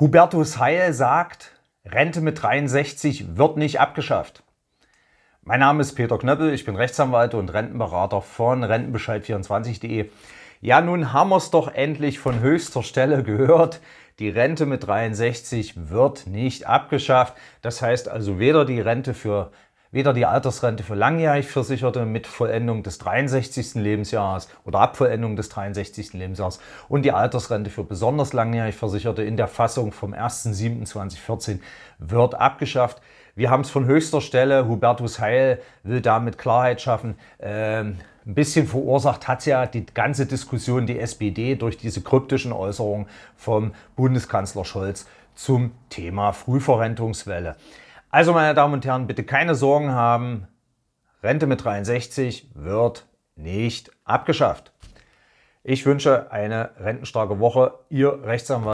Hubertus Heil sagt, Rente mit 63 wird nicht abgeschafft. Mein Name ist Peter Knöppel, ich bin Rechtsanwalt und Rentenberater von Rentenbescheid24.de. Ja, nun haben wir es doch endlich von höchster Stelle gehört. Die Rente mit 63 wird nicht abgeschafft. Das heißt also weder die Rente für weder die Altersrente für langjährig Versicherte mit Vollendung des 63. Lebensjahres oder ab Vollendung des 63. Lebensjahres und die Altersrente für besonders langjährig Versicherte in der Fassung vom 1.7.2014 wird abgeschafft. Wir haben es von höchster Stelle. Hubertus Heil will damit Klarheit schaffen. Ähm, ein bisschen verursacht hat ja die ganze Diskussion die SPD durch diese kryptischen Äußerungen vom Bundeskanzler Scholz zum Thema Frühverrentungswelle. Also meine Damen und Herren, bitte keine Sorgen haben, Rente mit 63 wird nicht abgeschafft. Ich wünsche eine rentenstarke Woche, Ihr Rechtsanwalt.